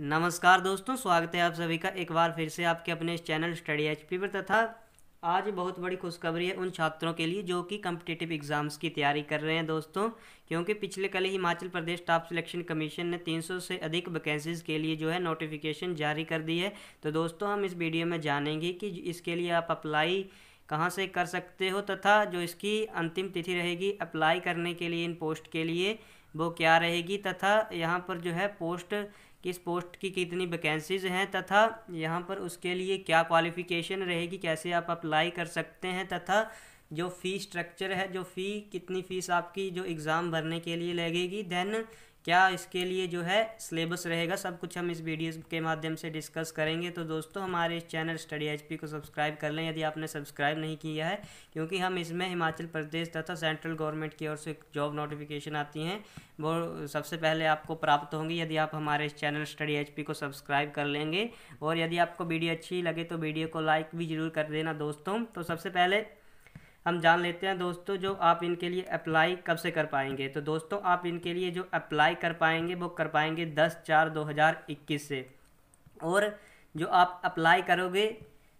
नमस्कार दोस्तों स्वागत है आप सभी का एक बार फिर से आपके अपने चैनल स्टडी एच पर तथा आज बहुत बड़ी खुशखबरी है उन छात्रों के लिए जो कि कम्पिटेटिव एग्ज़ाम्स की तैयारी कर रहे हैं दोस्तों क्योंकि पिछले कल ही Himachal Pradesh top selection commission ने 300 से अधिक वैकेंसीज़ के लिए जो है नोटिफिकेशन जारी कर दी है तो दोस्तों हम इस वीडियो में जानेंगे कि इसके लिए आप अप्लाई कहाँ से कर सकते हो तथा जो इसकी अंतिम तिथि रहेगी अप्लाई करने के लिए इन पोस्ट के लिए वो क्या रहेगी तथा यहाँ पर जो है पोस्ट कि इस पोस्ट की कितनी वैकेंसीज़ हैं तथा यहाँ पर उसके लिए क्या क्वालिफ़िकेशन रहेगी कैसे आप अप्लाई कर सकते हैं तथा जो फ़ी स्ट्रक्चर है जो फ़ी कितनी फ़ीस आपकी जो एग्ज़ाम भरने के लिए लगेगी देन क्या इसके लिए जो है सिलेबस रहेगा सब कुछ हम इस वीडियो के माध्यम से डिस्कस करेंगे तो दोस्तों हमारे इस चैनल स्टडी एचपी को सब्सक्राइब कर लें यदि आपने सब्सक्राइब नहीं किया है क्योंकि हम इसमें हिमाचल प्रदेश तथा सेंट्रल गवर्नमेंट की ओर से जॉब नोटिफिकेशन आती हैं वो सबसे पहले आपको प्राप्त होंगी यदि आप हमारे इस चैनल स्टडी एच को सब्सक्राइब कर लेंगे और यदि आपको वीडियो अच्छी लगे तो वीडियो को लाइक भी ज़रूर कर देना दोस्तों तो सबसे पहले हम जान लेते हैं दोस्तों जो आप इनके लिए अप्लाई कब से कर पाएंगे तो दोस्तों आप इनके लिए जो अप्लाई कर पाएंगे वो कर पाएंगे दस चार दो हज़ार इक्कीस से और जो आप अप्लाई करोगे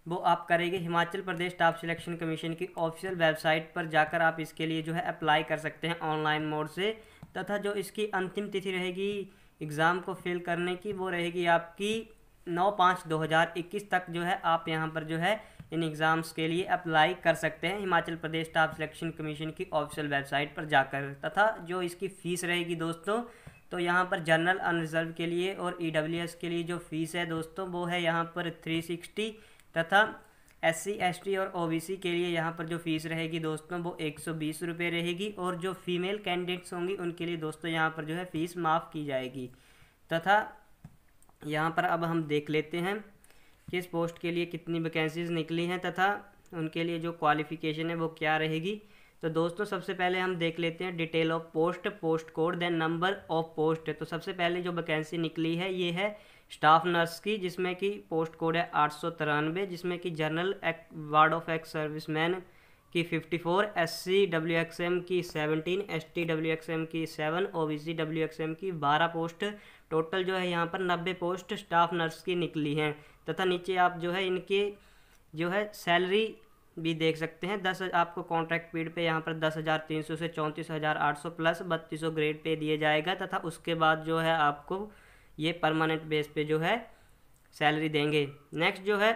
वो आप करेंगे Himachal Pradesh staff selection commission की ऑफिशियल वेबसाइट पर जाकर आप इसके लिए जो है अप्लाई कर सकते हैं ऑनलाइन मोड से तथा जो इसकी अंतिम तिथि रहेगी एग्ज़ाम को फिल करने की वो रहेगी आपकी नौ पाँच दो हज़ार इक्कीस तक जो है आप यहाँ पर जो है इन एग्ज़ाम्स के लिए अप्लाई कर सकते हैं Himachal Pradesh staff selection commission की ऑफिशियल वेबसाइट पर जाकर तथा जो इसकी फ़ीस रहेगी दोस्तों तो यहाँ पर जनरल अनरिजर्व के लिए और ई e के लिए जो फ़ीस है दोस्तों वो है यहाँ पर थ्री सिक्सटी तथा एस सी और ओ के लिए यहाँ पर जो फ़ीस रहेगी दोस्तों वो एक सौ बीस रुपये रहेगी और जो फीमेल कैंडिडेट्स होंगी उनके लिए दोस्तों यहाँ पर जो है फ़ीस माफ़ की जाएगी तथा यहाँ पर अब हम देख लेते हैं किस पोस्ट के लिए कितनी वैकेंसीज निकली हैं तथा उनके लिए जो क्वालिफ़िकेशन है वो क्या रहेगी तो दोस्तों सबसे पहले हम देख लेते हैं detail of post post code then number of post तो सबसे पहले जो वैकेंसी निकली है ये है स्टाफ नर्स की जिसमें कि पोस्ट कोड है आठ सौ तिरानवे जिसमें कि general act ward of ex service की fifty four S C W X M की seventeen S T W X M की seven O B C W X M की बारह पोस्ट टोटल जो है यहाँ पर नब्बे पोस्ट स्टाफ नर्स की निकली हैं तथा नीचे आप जो है इनके जो है सैलरी भी देख सकते हैं दस आपको कॉन्ट्रैक्ट पीरियड पे यहाँ पर दस हज़ार तीन सौ से चौंतीस हज़ार आठ सौ प्लस बत्तीस सौ ग्रेड पे दिया जाएगा तथा उसके बाद जो है आपको ये परमानेंट बेस पे जो है सैलरी देंगे नेक्स्ट जो है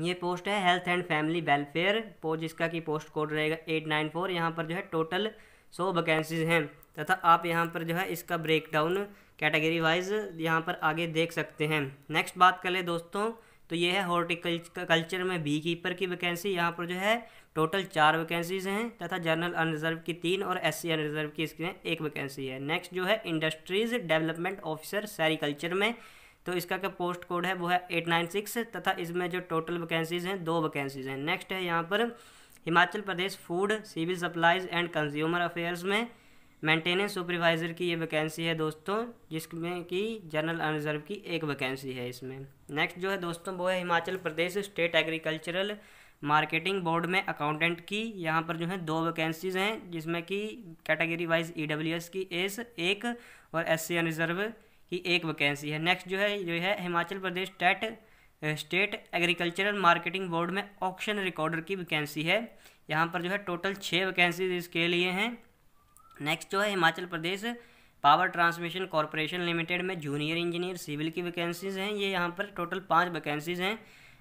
ये पोस्ट है health and family welfare post जिसका कि पोस्ट कोड रहेगा एट नाइन फोर यहाँ पर जो है टोटल सौ वैकेंसीज हैं तथा आप यहाँ पर जो है इसका ब्रेकडाउन कैटेगरी वाइज यहाँ पर आगे देख सकते हैं नेक्स्ट बात कर ले दोस्तों तो ये है हॉर्टिकल्चर में बी कीपर की वैकेंसी यहाँ पर जो है टोटल चार वैकेंसीज हैं तथा जनरल अनरिजर्व की तीन और एस सी अनरिजर्व की इसके एक वैकेंसी है नेक्स्ट जो है इंडस्ट्रीज डेवलपमेंट ऑफिसर सैरिकल्चर में तो इसका क्या पोस्ट कोड है वो है एट नाइन सिक्स तथा इसमें जो टोटल वैकेंसीज हैं दो वैकेंसीज हैं नेक्स्ट है यहाँ पर Himachal Pradesh food civil supplies and consumer affairs में मेंटेनेंस सुपरवाइज़र की ये वैकेंसी है दोस्तों जिसमें कि जनरल अनरिजर्व की एक वैकेंसी है इसमें नेक्स्ट जो है दोस्तों वो है Himachal Pradesh state agricultural marketing board में अकाउंटेंट की यहाँ पर जो है दो वैकेंसीज़ हैं जिसमें कि category wise E W S की एस एक और एस सी अनरिजर्व की एक वैकेंसी है नेक्स्ट जो है जो है हिमाचल प्रदेश टेट स्टेट एग्रीकल्चरल मार्केटिंग बोर्ड में ऑक्शन रिकॉर्डर की वैकेंसी है यहाँ पर जो है टोटल छः वैकेंसीज इसके लिए हैं नेक्स्ट जो है Himachal Pradesh power transmission corporation limited में जूनियर इंजीनियर सिविल की वैकेंसीज़ हैं ये यहाँ पर टोटल पाँच वैकेंसीज़ हैं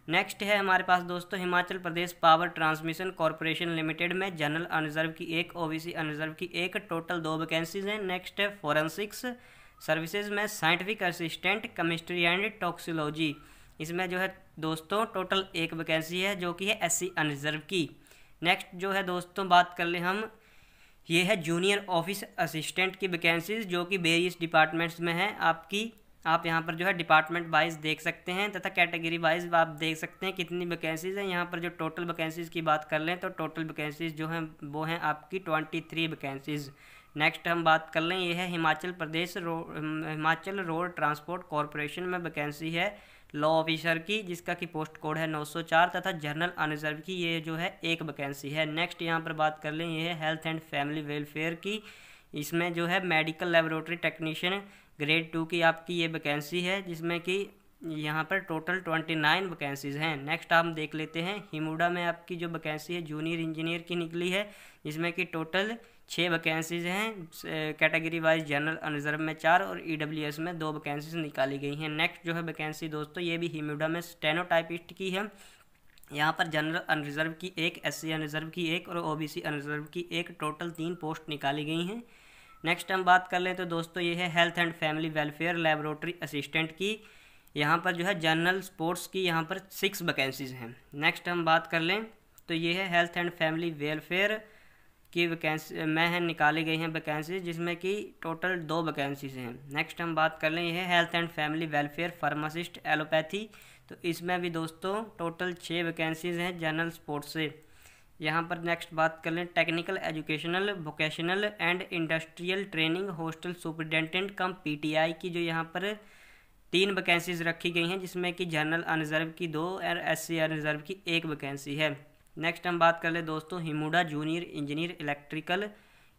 नेक्स्ट है हमारे पास दोस्तों Himachal Pradesh power transmission corporation limited में जनरल अनरिजर्व की एक ओबीसी अनरिजर्व की एक टोटल दो वैकेंसीज़ हैं नेक्स्ट है फॉरेंसिक्स सर्विसेज में scientific assistant chemistry and toxicology इसमें जो है दोस्तों टोटल एक वैकेंसी है जो कि है एस सी अनरिजर्व की नेक्स्ट जो है दोस्तों बात कर ले हम ये है जूनियर ऑफिस असिस्टेंट की वैकेंसीज जो कि वेरियस डिपार्टमेंट्स में है आपकी आप यहाँ पर जो है डिपार्टमेंट वाइज देख सकते हैं तथा कैटेगरी वाइज आप देख सकते हैं कितनी वैकेंसीज़ हैं यहाँ पर जो टोटल वैकेंसीज़ की बात कर लें तो टोटल वैकेंसीज़ जो हैं वो हैं आपकी ट्वेंटी थ्री वैकेंसीज़ नेक्स्ट हम बात कर लें ये है हिमाचल प्रदेश रो हिमाचल रोड ट्रांसपोर्ट कॉरपोरेशन में वैकेंसी है लॉ ऑफिसर की जिसका कि पोस्ट कोड है 904 तथा जनरल अनरिजर्व की ये जो है एक वैकेंसी है नेक्स्ट यहाँ पर बात कर लें ये है हेल्थ एंड फैमिली वेलफेयर की इसमें जो है medical laboratory technician grade two की आपकी ये वैकेंसी है जिसमें कि यहाँ पर टोटल ट्वेंटी नाइन वैकेंसीज़ हैं नेक्स्ट आप देख लेते हैं हिमुडा में आपकी जो वैकेंसी है जूनियर इंजीनियर की निकली है जिसमें कि टोटल छः वैकेंसीज़ हैं कैटेगरी वाइज जनरल अनरिजर्व में चार और ई e में दो वैकेंसीज निकाली गई हैं नेक्स्ट जो है वैकेंसी दोस्तों ये भी हिमुडा में स्टेनोटाइपिस्ट की है यहाँ पर जनरल अनरिजर्व की एक एस सी की एक और ओबीसी अनरिजर्व की एक टोटल तीन पोस्ट निकाली गई हैं नेक्स्ट हम बात कर लें तो दोस्तों ये है health and family welfare laboratory assistant की यहाँ पर जो है जनरल स्पोर्ट्स की यहाँ पर सिक्स वैकेंसीज हैं नेक्स्ट हम बात कर लें तो ये है हेल्थ एंड फैमिली वेलफेयर की वैकेंसी में है निकाली गई हैं वैकेंसी जिसमें कि टोटल दो वैकेंसीज हैं नेक्स्ट हम बात कर लें ये health and family welfare pharmacist allopathy तो इसमें भी दोस्तों टोटल छः वैकेंसीज हैं जनरल स्पोर्ट्स से यहाँ पर नेक्स्ट बात कर लें technical educational vocational and industrial training hostel superintendent cum PTI की जो यहाँ पर तीन वैकेंसीज रखी गई हैं जिसमें कि जनरल अनरिजर्व की दो और एस सी अनरिजर्व की एक वैकेंसी है नेक्स्ट हम बात कर लें दोस्तों हिमुडा जूनियर इंजीनियर इलेक्ट्रिकल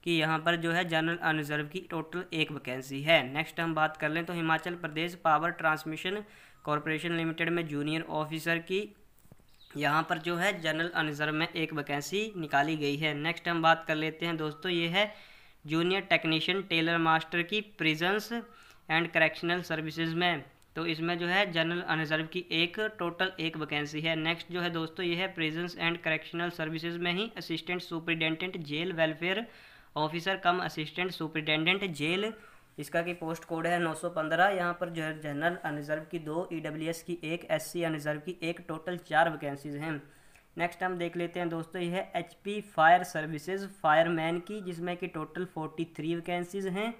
की यहाँ पर जो है जनरल अनरिजर्व की टोटल एक वैकेंसी है नेक्स्ट हम बात कर लें तो Himachal Pradesh power transmission corporation limited में जूनियर ऑफिसर की यहाँ पर जो है जनरल अनिजर्व में एक वैकेंसी निकाली गई है नेक्स्ट हम बात कर लेते हैं दोस्तों ये है जूनियर टेक्नीशियन टेलर मास्टर की प्रिजेंस एंड करेक्शनल सर्विसेज में तो इसमें जो है जनरल अनरिजर्व की एक टोटल एक वैकेंसी है नेक्स्ट जो है दोस्तों ये है प्रिजेंस एंड करेक्शनल सर्विसेज में ही assistant superintendent jail welfare officer cum assistant superintendent jail इसका कि पोस्ट कोड है 915 यहाँ पर जो है जनरल अनरिजर्व की दो ईडब्ल्यूएस e की एक एससी अनरिजर्व की एक टोटल चार वैकेंसीज हैं नेक्स्ट हम देख लेते हैं दोस्तों ये है पी फायर सर्विसेज फायरमैन की जिसमें कि टोटल फोर्टी थ्री वैकेंसीज हैं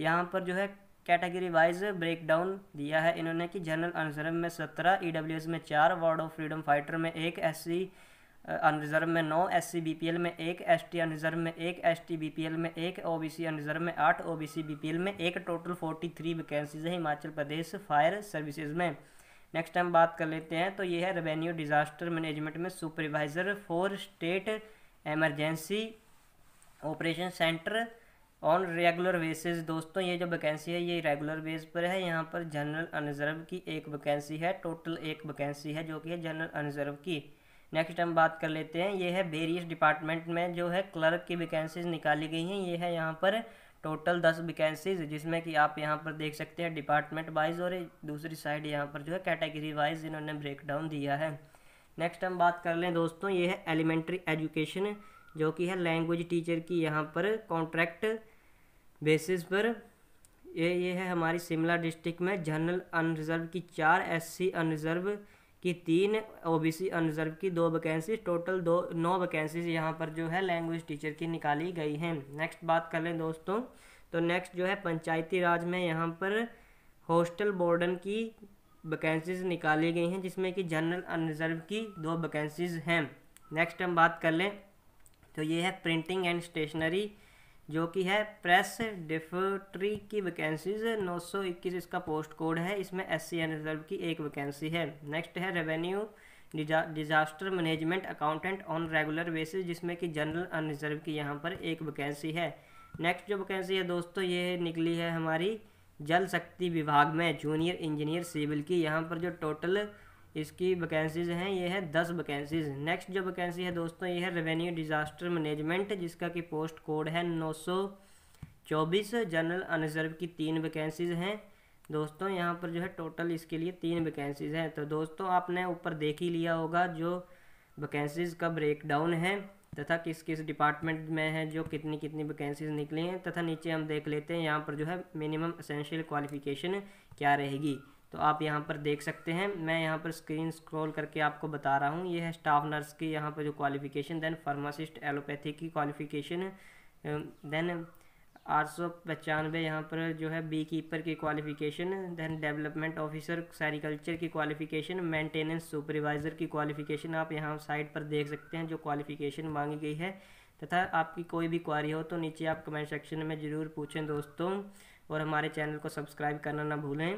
यहाँ पर जो है कैटेगरी वाइज ब्रेकडाउन दिया है इन्होंने कि जनरल अनरिजर्व में सत्रह ई e में चार वार्ड ऑफ फ्रीडम फाइटर में एक एस अनरिजर्व में नौ S C B P L में एक एस टी अनरिजर्व में एक S T B P L में एक ओ बी सी अनरिजर्व में आठ O B C B P L में एक टोटल फोर्टी थ्री वैकेंसीज है हिमाचल प्रदेश फायर सर्विसेज में नेक्स्ट हम बात कर लेते हैं तो ये है रेवेन्यू डिज़ास्टर मैनेजमेंट में supervisor for state emergency operation centre on regular basis दोस्तों ये जो वैकेंसी है ये रेगुलर बेस पर है यहाँ पर जनरल अनरिजर्व की एक वैकेंसी है टोटल एक वैकेंसी है जो कि है जनरल अनरिजर्व की नेक्स्ट हम बात कर लेते हैं ये है वेरियस डिपार्टमेंट में जो है क्लर्क की वैकेंसीज निकाली गई हैं ये है यहाँ पर टोटल दस वैकेंसीज जिसमें कि आप यहाँ पर देख सकते हैं डिपार्टमेंट वाइज और दूसरी साइड यहाँ पर जो है कैटेगरी वाइज इन्होंने ब्रेक डाउन दिया है नेक्स्ट हम बात कर लें दोस्तों ये है एलिमेंट्री एजुकेशन जो कि है लैंग्वेज टीचर की यहाँ पर कॉन्ट्रैक्ट बेसिस पर ये ये है हमारी शिमला डिस्ट्रिक्ट में जनरल अनरिजर्व की चार एससी अनरिजर्व कि तीन ओबीसी अनरिजर्व की दो वैकेंसी टोटल दो नौ वैकेंसीज यहाँ पर जो है लैंग्वेज टीचर की निकाली गई हैं नेक्स्ट बात कर लें दोस्तों तो नेक्स्ट जो है पंचायती राज में यहाँ पर हॉस्टल बोर्डन की वैकेंसीज निकाली गई हैं जिसमें कि जनरल अनरिजर्व की दो वैकेंसीज हैं नेक्स्ट हम बात कर लें तो ये है प्रिंटिंग एंड स्टेशनरी जो कि है प्रेस डिफोट्री की वैकेंसीज 921 इसका पोस्ट कोड है इसमें एस सी एन रिजर्व की एक वैकेंसी है नेक्स्ट है रेवेन्यू डिजा disaster management accountant on regular basis जिसमें कि जनरल अनरिजर्व की यहाँ पर एक वैकेंसी है नेक्स्ट जो वैकेंसी है दोस्तों ये निकली है हमारी जल शक्ति विभाग में जूनियर इंजीनियर सिविल की यहाँ पर जो टोटल इसकी वैकेंसीज हैं ये है दस वैकेंसीज नेक्स्ट जो वैकेंसी है दोस्तों ये है रेवेन्यू डिज़ास्टर मैनेजमेंट जिसका कि पोस्ट कोड है नौ सौ चौबीस जनरल अनरिजर्व की तीन वैकेंसीज हैं दोस्तों यहाँ पर जो है टोटल इसके लिए तीन वैकेंसीज हैं तो दोस्तों आपने ऊपर देख ही लिया होगा जो वैकेंसीज का ब्रेकडाउन है तथा किस किस डिपार्टमेंट में है जो कितनी कितनी वैकेंसीज निकली हैं तथा नीचे हम देख लेते हैं यहाँ पर जो है मिनिमम असेंशियल क्वालिफिकेशन क्या रहेगी तो आप यहाँ पर देख सकते हैं मैं यहाँ पर स्क्रीन स्क्रॉल करके आपको बता रहा हूँ ये है स्टाफ नर्स की यहाँ पर जो क्वालिफिकेशन देन फार्मासिस्ट एलोपैथी की क्वालिफिकेशन देन आठ सौ पचानवे यहाँ पर जो है बी कीपर की qualification then development officer sericulture की क्वालिफिकेशन मेंटेनेंस सुपरवाइज़र की क्वालिफिकेशन आप यहाँ साइट पर देख सकते हैं जो क्वालिफिकेशन मांगी गई है तथा आपकी कोई भी क्वारी हो तो नीचे आप कमेंट सेक्शन में ज़रूर पूछें दोस्तों और हमारे चैनल को सब्सक्राइब करना ना भूलें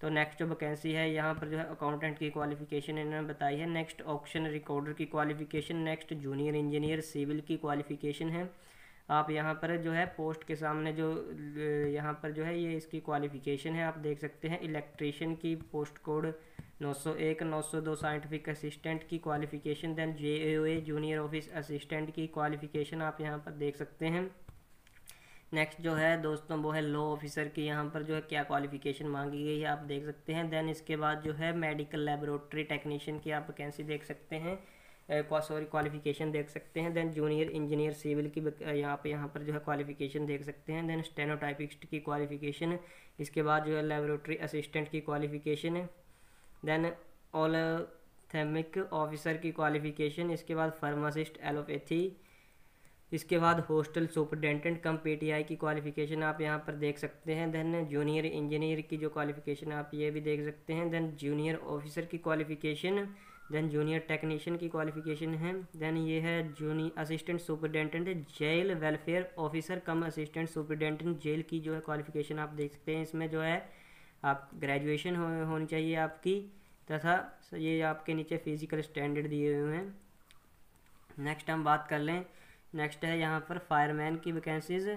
तो नेक्स्ट जो वैकेंसी है यहाँ पर जो है अकाउंटेंट की क्वालिफिकेशन इन्होंने बताई है नेक्स्ट ऑप्शन रिकॉर्डर की qualification next junior engineer civil की क्वालिफिकेशन है आप यहाँ पर जो है पोस्ट के सामने जो यहाँ पर जो है ये इसकी क्वालिफ़िकेशन है आप देख सकते हैं इलेक्ट्रीशियन की पोस्ट कोड 901 902 साइंटिफिक असिस्टेंट की क्वालिफ़िकेशन दैन जे जूनियर ऑफिस असिस्टेंट की क्वालिफ़िकेशन आप यहाँ पर देख सकते हैं नेक्स्ट जो है दोस्तों वो है लॉ ऑफिसर की यहाँ पर जो है क्या क्वालिफिकेशन मांगी गई है आप देख सकते हैं देन इसके बाद जो है मेडिकल लेबोरेटरी टेक्नीशियन की आप वैकेंसी देख सकते हैं सॉरी क्वालिफिकेशन देख सकते हैं देन जूनियर इंजीनियर सिविल की यहाँ पे यहाँ पर जो है क्वालिफिकेशन देख सकते हैं देन स्टेनोटाइपिस्ट की क्वालिफिकेशन इसके बाद जो है लेबोरेटरी असिस्टेंट की qualification then ophthalmic officer की क्वालिफिकेशन इसके बाद फार्मासिस्ट एलोपैथी इसके बाद हॉस्टल सुपरटेंडेंट कम पीटीआई की क्वालिफिकेशन आप यहाँ पर देख सकते हैं देन जूनियर इंजीनियर की जो क्वालिफिकेशन आप ये भी देख सकते हैं देन जूनियर ऑफिसर की क्वालिफिकेशन देन जूनियर टेक्नीशियन की क्वालिफिकेशन है देन ये है junior assistant superintendent jail welfare officer cum assistant superintendent jail की जो है क्वालिफिकेशन आप देख सकते हैं इसमें जो है आप ग्रेजुएशन हो, होनी चाहिए आपकी तथा ये आपके नीचे फिजिकल स्टैंडर्ड दिए हुए हैं नेक्स्ट हम बात कर लें नेक्स्ट है यहाँ पर फायरमैन की वैकेंसीज़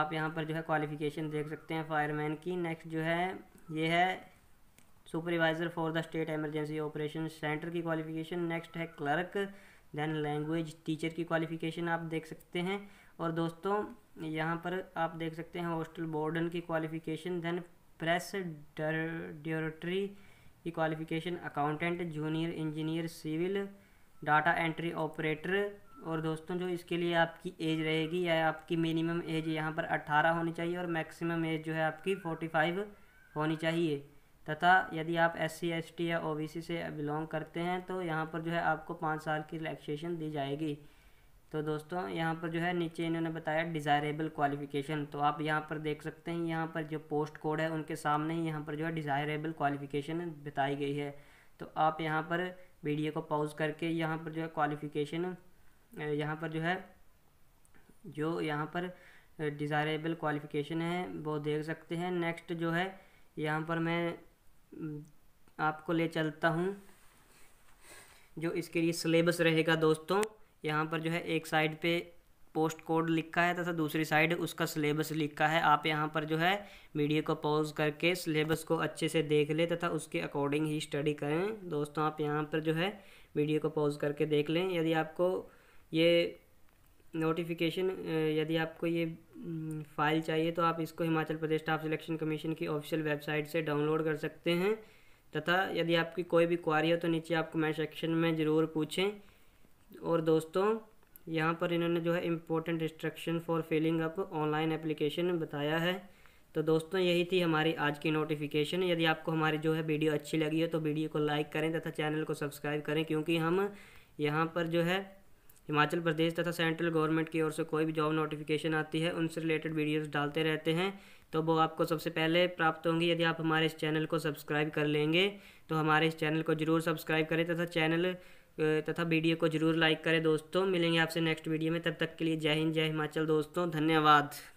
आप यहाँ पर जो है क्वालिफ़िकेशन देख सकते हैं फायरमैन की नेक्स्ट जो है ये है supervisor for the state emergency operation centre की क्वालिफ़िकेशन नेक्स्ट है क्लर्क दैन लैंग्वेज टीचर की क्वालिफ़िकेशन आप देख सकते हैं और दोस्तों यहाँ पर आप देख सकते हैं हॉस्टल बोर्डन की क्वालिफ़िकेशन दैन प्रेस डायरेक्टरी की qualification accountant junior engineer civil data entry operator और दोस्तों जो इसके लिए आपकी एज रहेगी या आपकी मिनिमम एज यहाँ पर 18 होनी चाहिए और मैक्सिमम एज जो है आपकी 45 होनी चाहिए तथा यदि आप एस सी या ओ से बिलोंग करते हैं तो यहाँ पर जो है आपको पाँच साल की रिलैक्सेशन दी जाएगी तो दोस्तों यहाँ पर जो है नीचे इन्होंने बताया डिज़ायरेबल क्वालिफ़िकेशन तो आप यहाँ पर देख सकते हैं यहाँ पर जो पोस्ट कोड है उनके सामने ही यहाँ पर जो है डिज़ायरेबल क्वालिफ़िकेशन बताई गई है तो आप यहाँ पर वीडियो को पॉज करके यहाँ पर जो है क्वालिफ़िकेशन यहाँ पर जो है जो यहाँ पर डिज़ायरेबल क्वालिफ़िकेशन है वो देख सकते हैं नेक्स्ट जो है यहाँ पर मैं आपको ले चलता हूँ जो इसके लिए सिलेबस रहेगा दोस्तों यहाँ पर जो है एक साइड पे पोस्ट कोड लिखा है तथा दूसरी साइड उसका सिलेबस लिखा है आप यहाँ पर जो है वीडियो को पॉज करके सिलेबस को अच्छे से देख लें तथा उसके अकॉर्डिंग ही स्टडी करें दोस्तों आप यहाँ पर जो है वीडियो को पॉज करके देख लें यदि आपको ये नोटिफिकेशन यदि आपको ये फाइल चाहिए तो आप इसको Himachal Pradesh staff selection commission की ऑफिशियल वेबसाइट से डाउनलोड कर सकते हैं तथा यदि आपकी कोई भी क्वारी हो तो नीचे आप कमेंट सेक्शन में ज़रूर पूछें और दोस्तों यहाँ पर इन्होंने जो है important instruction for filling up online application बताया है तो दोस्तों यही थी हमारी आज की नोटिफिकेशन यदि आपको हमारी जो है वीडियो अच्छी लगी हो तो वीडियो को लाइक करें तथा चैनल को सब्सक्राइब करें क्योंकि हम यहाँ पर जो है हिमाचल प्रदेश तथा सेंट्रल गवर्नमेंट की ओर से कोई भी जॉब नोटिफिकेशन आती है उनसे रिलेटेड वीडियोस डालते रहते हैं तो वो आपको सबसे पहले प्राप्त होंगी यदि आप हमारे इस चैनल को सब्सक्राइब कर लेंगे तो हमारे इस चैनल को ज़रूर सब्सक्राइब करें तथा चैनल तथा वीडियो को ज़रूर लाइक करें दोस्तों मिलेंगे आपसे नेक्स्ट वीडियो में तब तक के लिए जय हिंद जय हिमाचल दोस्तों धन्यवाद